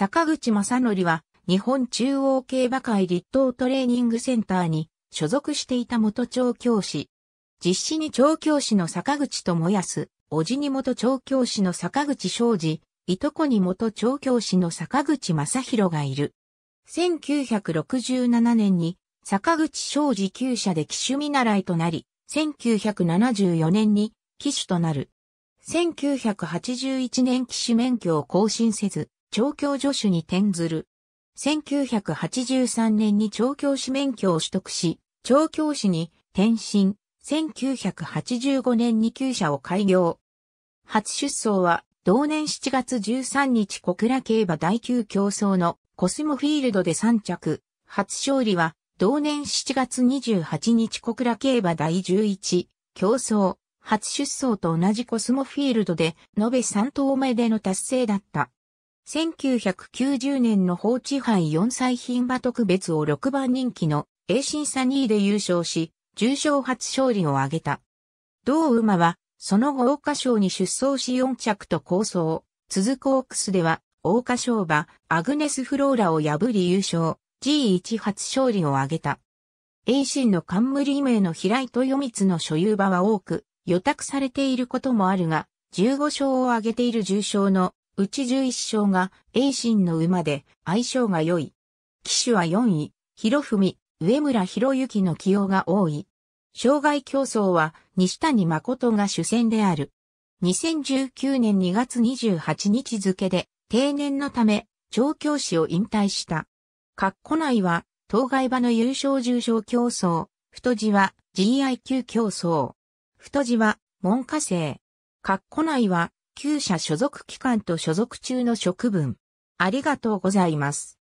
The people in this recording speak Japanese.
坂口正則は日本中央競馬会立東トレーニングセンターに所属していた元調教師。実施に調教師の坂口智康、叔父に元調教師の坂口昌司、いとこに元調教師の坂口正宏がいる。1967年に坂口昌司旧社で騎手見習いとなり、1974年に騎手となる。1981年騎手免許を更新せず、調教助手に転ずる。1983年に調教師免許を取得し、調教師に転身。1985年に旧社を開業。初出走は、同年7月13日小倉競馬第9競争のコスモフィールドで3着。初勝利は、同年7月28日小倉競馬第11競争。初出走と同じコスモフィールドで、延べ3頭目での達成だった。1990年の放置杯4歳品馬特別を6番人気の栄心サニーで優勝し、重賞初勝利を挙げた。同馬は、その後桜花賞に出走し4着と構想。続くオークスでは、桜花賞馬、アグネス・フローラを破り優勝、G1 初勝利を挙げた。栄心の冠名の平井豊光の所有馬は多く、予託されていることもあるが、15勝を挙げている重賞のうち十一勝が、栄心の馬で、相性が良い。騎手は4位、広文、上村博之の起用が多い。障害競争は、西谷誠が主戦である。2019年2月28日付で、定年のため、調教師を引退した。括弧内は、当該場の優勝重賞競争、太字は GIQ 競争。太字は文科生。括弧内は旧社所属機関と所属中の職分。ありがとうございます。